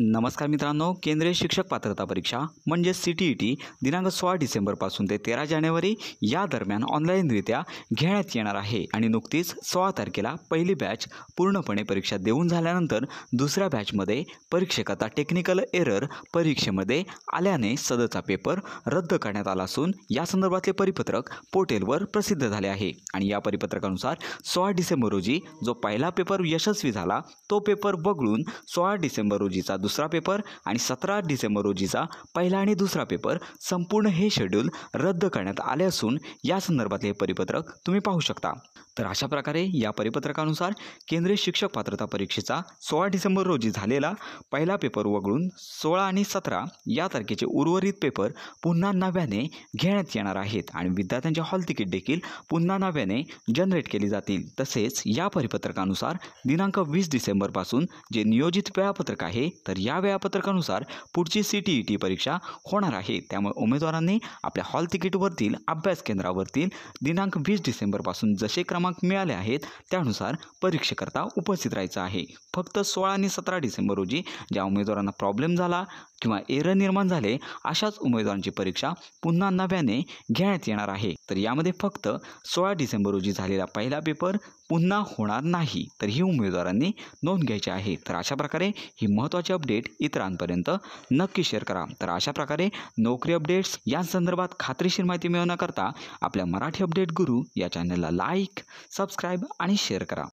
नमस्कार मित्रांनो केंद्रीय शिक्षक पात्रता परीक्षा म्हणजे सी टी ई टी दिनांक सोळा डिसेंबरपासून ते तेरा जानेवारी या दरम्यान ऑनलाईनरित्या घेण्यात येणार आहे आणि नुकतीच सोळा तारखेला पहिली बॅच पूर्णपणे परीक्षा देऊन झाल्यानंतर दुसऱ्या बॅचमध्ये परीक्षकाचा टेक्निकल एरर परीक्षेमध्ये आल्याने सदरचा पेपर रद्द करण्यात आला असून या संदर्भातले परिपत्रक पोर्टेलवर प्रसिद्ध झाले आहे आणि या परिपत्रकानुसार सोळा डिसेंबर रोजी जो पहिला पेपर यशस्वी झाला तो पेपर वगळून सोळा डिसेंबर रोजीचा दुसरा पेपर आणि सतरा डिसेंबर रोजीचा पहिला आणि दुसरा पेपर संपूर्ण हे शेड्यूल रद्द करण्यात आले असून या संदर्भातले परिपत्रक तुम्ही पाहू शकता तर अशा प्रकारे या परिपत्रकानुसार केंद्रीय शिक्षक पात्रता परीक्षेचा सोळा डिसेंबर रोजी झालेला पहिला पेपर वगळून सोळा आणि सतरा या तारखेचे उर्वरित पेपर पुन्हा नव्याने घेण्यात येणार आहेत आणि विद्यार्थ्यांचे हॉल तिकीट देखील पुन्हा नव्याने जनरेट केली जातील तसेच या परिपत्रकानुसार दिनांक वीस डिसेंबरपासून जे नियोजित वेळापत्रक आहे तर तर या वेळापत्रकानुसार पुढची सी टी ई टी परीक्षा होणार आहे त्यामुळे उमेदवारांनी आपल्या हॉल तिकीटवरतील अभ्यास केंद्रावरतील दिनांक वीस डिसेंबरपासून जसे क्रमांक मिळाले आहेत त्यानुसार परीक्षेकरता उपस्थित राहायचं आहे फक्त सोळा आणि सतरा डिसेंबर रोजी ज्या उमेदवारांना प्रॉब्लेम झाला किंवा एरर निर्माण झाले अशाच उमेदवारांची परीक्षा पुन्हा नव्याने घेण्यात येणार आहे तर यामध्ये फक्त सोळा डिसेंबर रोजी झालेला पहिला पेपर पुन्हा होणार नाही तर ही उमेदवारांनी नोंद घ्यायची आहे तर अशा प्रकारे ही महत्त्वाची अपडेट इतरांपर्यंत नक्की शेअर करा तर अशा प्रकारे नोकरी अपडेट्स या संदर्भात खात्रीशीर माहिती मिळवण्याकरता आपल्या मराठी अपडेट गुरु या चॅनलला लाईक सबस्क्राईब आणि शेअर करा